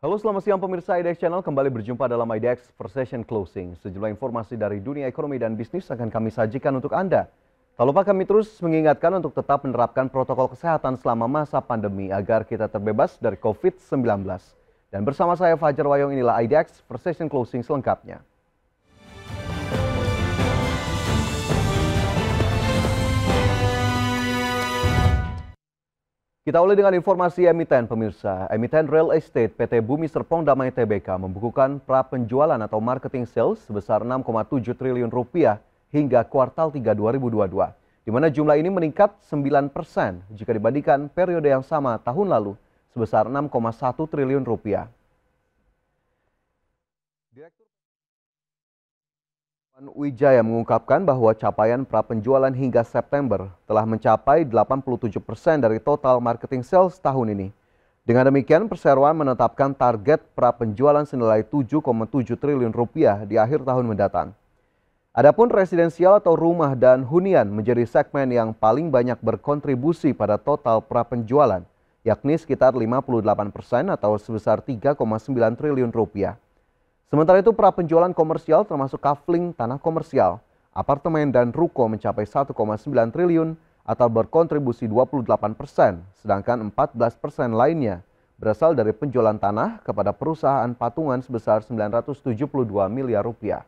Halo selamat siang pemirsa IDX Channel kembali berjumpa dalam IDX for Session Closing. Sejumlah informasi dari dunia ekonomi dan bisnis akan kami sajikan untuk Anda. Tak lupa kami terus mengingatkan untuk tetap menerapkan protokol kesehatan selama masa pandemi agar kita terbebas dari COVID-19. Dan bersama saya Fajar Wayong inilah IDX for Session Closing selengkapnya. Kita awali dengan informasi emiten pemirsa. Emiten real estate PT Bumi Serpong Damai TBK membukukan pra penjualan atau marketing sales sebesar 6,7 triliun rupiah hingga kuartal 3 2022. Di mana jumlah ini meningkat 9 persen jika dibandingkan periode yang sama tahun lalu sebesar 6,1 triliun rupiah. Wan Wijaya mengungkapkan bahwa capaian pra-penjualan hingga September telah mencapai 87 persen dari total marketing sales tahun ini. Dengan demikian, perseroan menetapkan target pra-penjualan senilai 7,7 triliun rupiah di akhir tahun mendatang. Adapun residensial atau rumah dan hunian menjadi segmen yang paling banyak berkontribusi pada total pra-penjualan, yakni sekitar 58 persen atau sebesar 3,9 triliun rupiah. Sementara itu, pra penjualan komersial termasuk kafling tanah komersial, apartemen dan ruko mencapai 1,9 triliun atau berkontribusi 28 persen, sedangkan 14 persen lainnya berasal dari penjualan tanah kepada perusahaan patungan sebesar 972 miliar rupiah.